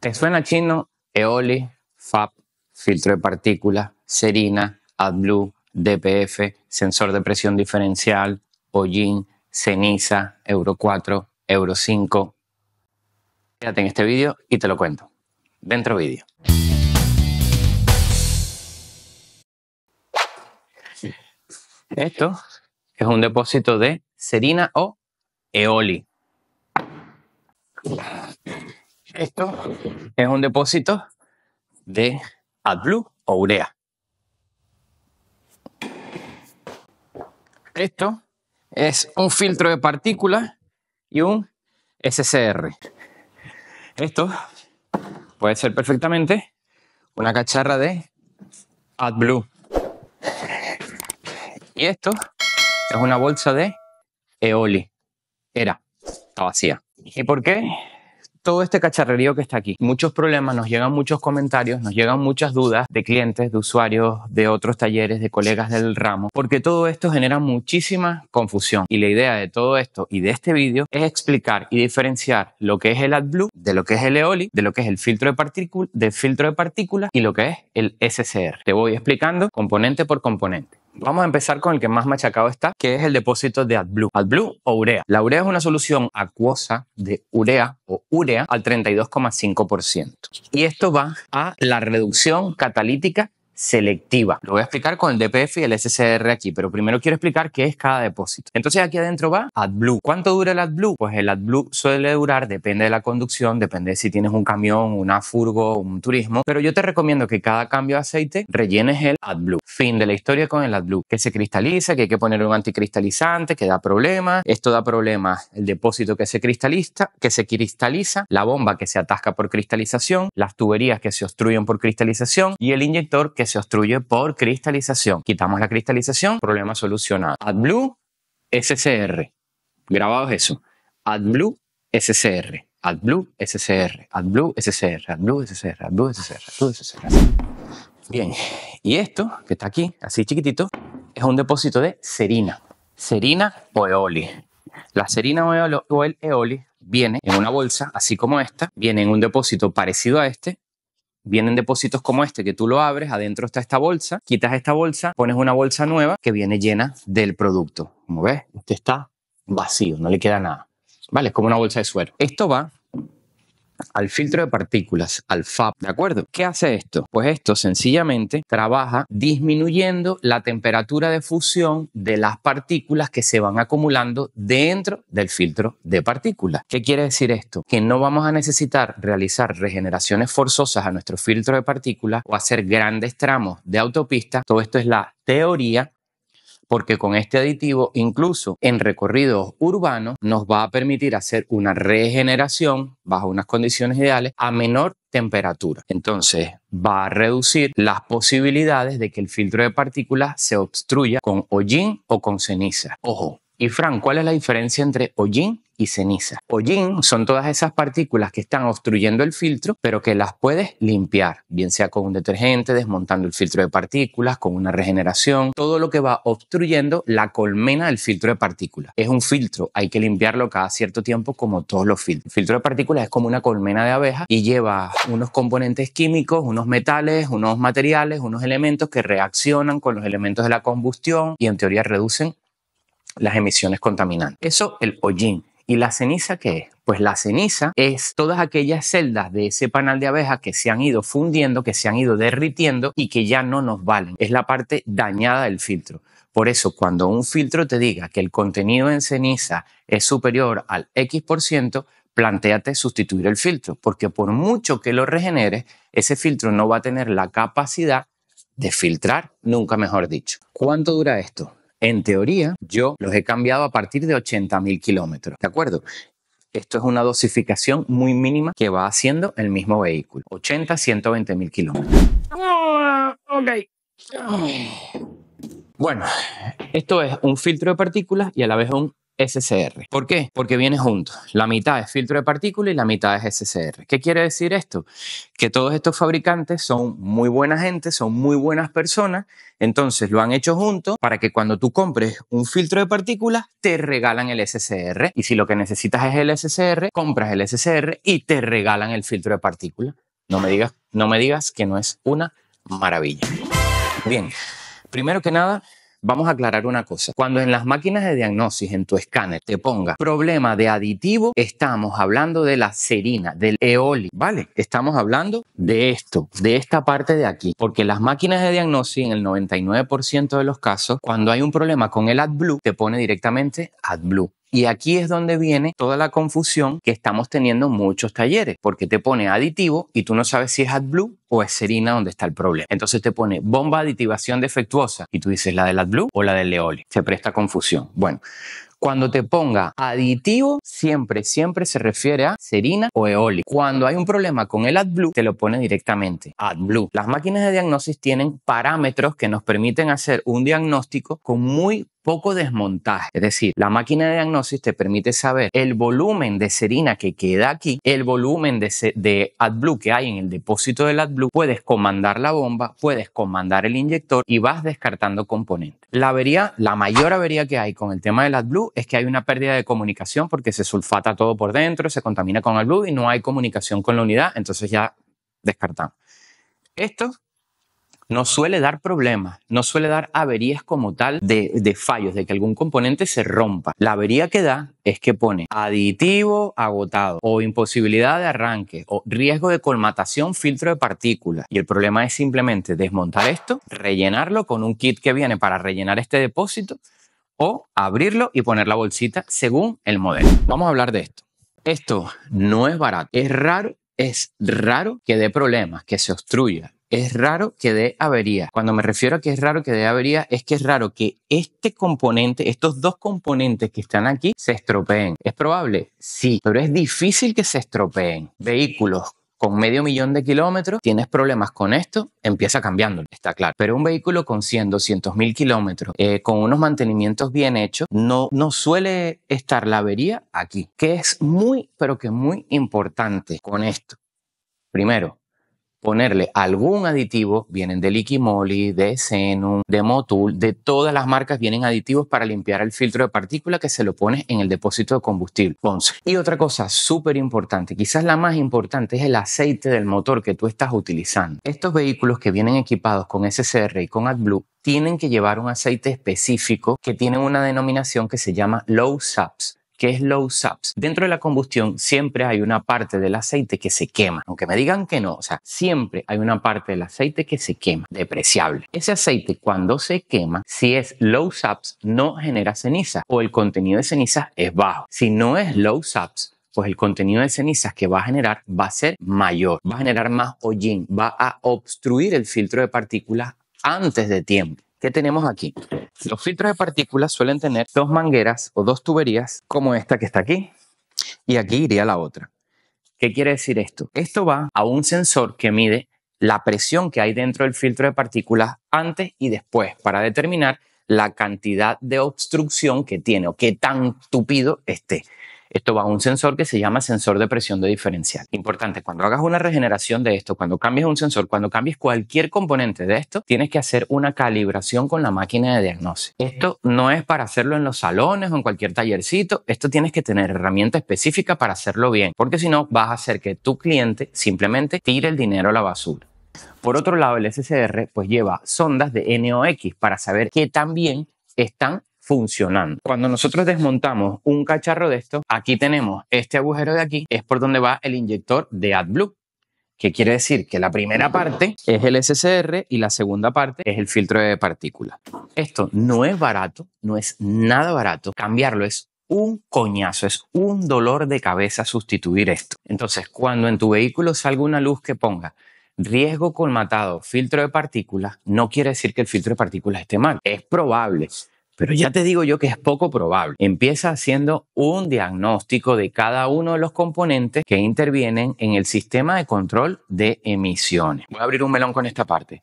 ¿Te suena chino? Eoli, FAP, filtro de partículas, Serina, AdBlue, DPF, sensor de presión diferencial, Ollin, Ceniza, Euro 4, Euro 5. Quédate en este vídeo y te lo cuento. Dentro vídeo. Esto es un depósito de Serina o Eoli. Esto es un depósito de AdBlue o urea. Esto es un filtro de partículas y un SCR. Esto puede ser perfectamente una cacharra de AdBlue. Y esto es una bolsa de Eoli. Era, está vacía. ¿Y por qué? todo este cacharrerío que está aquí. Muchos problemas, nos llegan muchos comentarios, nos llegan muchas dudas de clientes, de usuarios, de otros talleres, de colegas del ramo, porque todo esto genera muchísima confusión. Y la idea de todo esto y de este vídeo es explicar y diferenciar lo que es el AdBlue de lo que es el EOLI, de lo que es el filtro de, partículas, del filtro de partículas y lo que es el SCR. Te voy explicando componente por componente. Vamos a empezar con el que más machacado está, que es el depósito de AdBlue. AdBlue o urea. La urea es una solución acuosa de urea o urea al 32,5%. Y esto va a la reducción catalítica selectiva. Lo voy a explicar con el DPF y el SCR aquí, pero primero quiero explicar qué es cada depósito. Entonces aquí adentro va AdBlue. ¿Cuánto dura el AdBlue? Pues el AdBlue suele durar, depende de la conducción, depende de si tienes un camión, una furgo, un turismo, pero yo te recomiendo que cada cambio de aceite rellenes el AdBlue. Fin de la historia con el AdBlue, que se cristaliza, que hay que poner un anticristalizante, que da problemas, esto da problemas, el depósito que se cristaliza, que se cristaliza, la bomba que se atasca por cristalización, las tuberías que se obstruyen por cristalización y el inyector que se obstruye por cristalización. Quitamos la cristalización, problema solucionado. AdBlue, SCR. Grabados eso. AdBlue, SCR. AdBlue, SCR. AdBlue, SCR. AdBlue, SCR. AdBlue, SCR. AdBlue, SCR. Bien, y esto que está aquí, así chiquitito, es un depósito de serina. Serina o eoli. La serina o el eoli viene en una bolsa, así como esta, viene en un depósito parecido a este, Vienen depósitos como este, que tú lo abres, adentro está esta bolsa, quitas esta bolsa, pones una bolsa nueva que viene llena del producto. Como ves, este está vacío, no le queda nada. Vale, es como una bolsa de suero. Esto va al filtro de partículas, al FAP, ¿de acuerdo? ¿Qué hace esto? Pues esto sencillamente trabaja disminuyendo la temperatura de fusión de las partículas que se van acumulando dentro del filtro de partículas. ¿Qué quiere decir esto? Que no vamos a necesitar realizar regeneraciones forzosas a nuestro filtro de partículas o hacer grandes tramos de autopista. Todo esto es la teoría porque con este aditivo, incluso en recorridos urbanos, nos va a permitir hacer una regeneración bajo unas condiciones ideales a menor temperatura. Entonces, va a reducir las posibilidades de que el filtro de partículas se obstruya con hollín o con ceniza. Ojo, y Fran, ¿cuál es la diferencia entre hollín y ceniza? Hollín son todas esas partículas que están obstruyendo el filtro, pero que las puedes limpiar, bien sea con un detergente, desmontando el filtro de partículas, con una regeneración, todo lo que va obstruyendo la colmena del filtro de partículas. Es un filtro, hay que limpiarlo cada cierto tiempo como todos los filtros. El filtro de partículas es como una colmena de abejas y lleva unos componentes químicos, unos metales, unos materiales, unos elementos que reaccionan con los elementos de la combustión y en teoría reducen las emisiones contaminantes. Eso, el hollín. ¿Y la ceniza qué es? Pues la ceniza es todas aquellas celdas de ese panal de abejas que se han ido fundiendo, que se han ido derritiendo y que ya no nos valen. Es la parte dañada del filtro. Por eso, cuando un filtro te diga que el contenido en ceniza es superior al X%, por planteate sustituir el filtro, porque por mucho que lo regeneres, ese filtro no va a tener la capacidad de filtrar, nunca mejor dicho. ¿Cuánto dura esto? En teoría, yo los he cambiado a partir de 80.000 kilómetros, ¿de acuerdo? Esto es una dosificación muy mínima que va haciendo el mismo vehículo, 80, 120.000 kilómetros. Ah, bueno, esto es un filtro de partículas y a la vez un SCR. ¿Por qué? Porque viene junto. La mitad es filtro de partículas y la mitad es SCR. ¿Qué quiere decir esto? Que todos estos fabricantes son muy buena gente, son muy buenas personas, entonces lo han hecho juntos para que cuando tú compres un filtro de partículas te regalan el SCR y si lo que necesitas es el SCR, compras el SCR y te regalan el filtro de partículas. No me digas, no me digas que no es una maravilla. Bien. Primero que nada, Vamos a aclarar una cosa. Cuando en las máquinas de diagnosis, en tu escáner, te ponga problema de aditivo, estamos hablando de la serina, del eoli, ¿vale? Estamos hablando de esto, de esta parte de aquí. Porque las máquinas de diagnosis, en el 99% de los casos, cuando hay un problema con el AdBlue, te pone directamente AdBlue. Y aquí es donde viene toda la confusión que estamos teniendo en muchos talleres, porque te pone aditivo y tú no sabes si es AdBlue o es Serina donde está el problema. Entonces te pone bomba aditivación defectuosa y tú dices la del AdBlue o la del Leoli. Se presta confusión. Bueno, cuando te ponga aditivo, siempre, siempre se refiere a serina o eoli. Cuando hay un problema con el AdBlue, te lo pone directamente AdBlue. Las máquinas de diagnosis tienen parámetros que nos permiten hacer un diagnóstico con muy poco desmontaje. Es decir, la máquina de diagnosis te permite saber el volumen de serina que queda aquí, el volumen de, AdBlue que hay en el depósito del AdBlue. Puedes comandar la bomba, puedes comandar el inyector y vas descartando componentes. La avería, la mayor avería que hay con el tema del AdBlue es que hay una pérdida de comunicación porque se sulfata todo por dentro, se contamina con AdBlue y no hay comunicación con la unidad, entonces ya descartamos. Esto no suele dar problemas, no suele dar averías como tal de, fallos, de que algún componente se rompa. La avería que da es que pone aditivo agotado o imposibilidad de arranque o riesgo de colmatación filtro de partículas. Y el problema es simplemente desmontar esto, rellenarlo con un kit que viene para rellenar este depósito o abrirlo y poner la bolsita según el modelo. Vamos a hablar de esto. Esto no es barato, es raro, es raro que dé problemas, que se obstruya, es raro que dé avería. Cuando me refiero a que es raro que dé avería, es que es raro que este componente, estos dos componentes que están aquí, se estropeen. ¿Es probable? Sí, pero es difícil que se estropeen. Vehículos con medio millón de kilómetros, tienes problemas con esto, empieza cambiándolo, está claro. Pero un vehículo con 100, 200 mil kilómetros, eh, con unos mantenimientos bien hechos, no, no suele estar la avería aquí, que es muy, pero que muy importante con esto. Primero, ponerle algún aditivo, vienen de Moly, de Senum, de Motul, de todas las marcas vienen aditivos para limpiar el filtro de partícula que se lo pones en el depósito de combustible. y otra cosa súper importante, quizás la más importante, es el aceite del motor que tú estás utilizando. Estos vehículos que vienen equipados con SCR y con AdBlue tienen que llevar un aceite específico que tiene una denominación que se llama low SAPS que es low Saps? Dentro de la combustión siempre hay una parte del aceite que se quema, aunque me digan que no, o sea, siempre hay una parte del aceite que se quema, depreciable. Ese aceite cuando se quema, si es low Saps, no genera ceniza o el contenido de ceniza es bajo. Si no es low Saps, pues el contenido de cenizas que va a generar va a ser mayor, va a generar más hollín, va a obstruir el filtro de partículas antes de tiempo. ¿Qué tenemos aquí? Los filtros de partículas suelen tener dos mangueras o dos tuberías como esta que está aquí y aquí iría la otra. ¿Qué quiere decir esto? Esto va a un sensor que mide la presión que hay dentro del filtro de partículas antes y después para determinar la cantidad de obstrucción que tiene o qué tan tupido esté. Esto va a un sensor que se llama sensor de presión de diferencial. Importante, cuando hagas una regeneración de esto, cuando cambies un sensor, cuando cambies cualquier componente de esto, tienes que hacer una calibración con la máquina de diagnóstico. Esto no es para hacerlo en los salones o en cualquier tallercito, esto tienes que tener herramienta específica para hacerlo bien, porque si no vas a hacer que tu cliente simplemente tire el dinero a la basura. Por otro lado, el SCR pues lleva sondas de NOx para saber qué también bien están funcionando. Cuando nosotros desmontamos un cacharro de esto, aquí tenemos este agujero de aquí, es por donde va el inyector de AdBlue que quiere decir que la primera parte es el SCR y la segunda parte es el filtro de partículas. Esto no es barato, no es nada barato. Cambiarlo es un coñazo, es un dolor de cabeza sustituir esto. Entonces, cuando en tu vehículo salga una luz que ponga riesgo colmatado, filtro de partículas, no quiere decir que el filtro de partículas esté mal. Es probable, pero ya te digo yo que es poco probable. Empieza haciendo un diagnóstico de cada uno de los componentes que intervienen en el sistema de control de emisiones. Voy a abrir un melón con esta parte.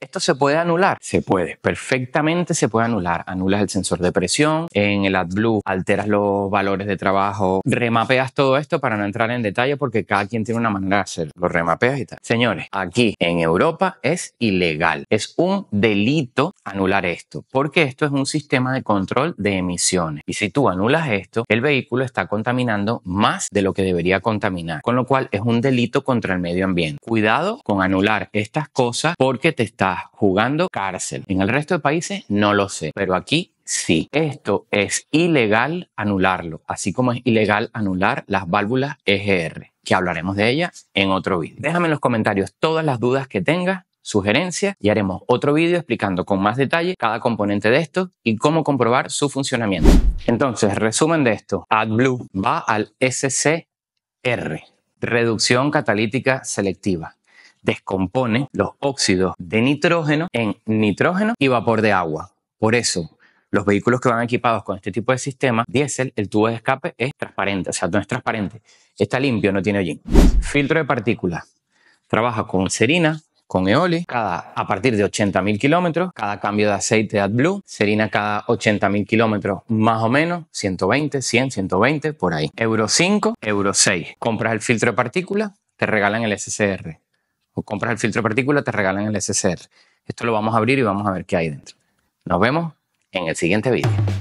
¿Esto se puede anular? Se puede, perfectamente se puede anular. Anulas el sensor de presión, en el AdBlue alteras los valores de trabajo, remapeas todo esto para no entrar en detalle porque cada quien tiene una manera de hacerlo. Lo remapeas y tal. Señores, aquí en Europa es ilegal, es un delito anular esto, porque esto es un sistema de control de emisiones. Y si tú anulas esto, el vehículo está contaminando más de lo que debería contaminar, con lo cual es un delito contra el medio ambiente. Cuidado con anular estas cosas porque te está jugando cárcel. En el resto de países no lo sé, pero aquí sí. Esto es ilegal anularlo, así como es ilegal anular las válvulas EGR, que hablaremos de ellas en otro vídeo. Déjame en los comentarios todas las dudas que tengas sugerencias y haremos otro vídeo explicando con más detalle cada componente de esto y cómo comprobar su funcionamiento. Entonces, resumen de esto, AdBlue va al SCR, reducción catalítica selectiva descompone los óxidos de nitrógeno en nitrógeno y vapor de agua. Por eso, los vehículos que van equipados con este tipo de sistema, diésel, el tubo de escape es transparente, o sea, no es transparente, está limpio, no tiene hollín. Filtro de partículas. Trabaja con serina, con EOLI, cada, a partir de 80.000 kilómetros, cada cambio de aceite AdBlue, serina cada 80.000 kilómetros más o menos, 120, 100, 120, por ahí. Euro 5, Euro 6. Compras el filtro de partículas, te regalan el SCR o compras el filtro de partícula, te regalan el SSR. Esto lo vamos a abrir y vamos a ver qué hay dentro. Nos vemos en el siguiente vídeo.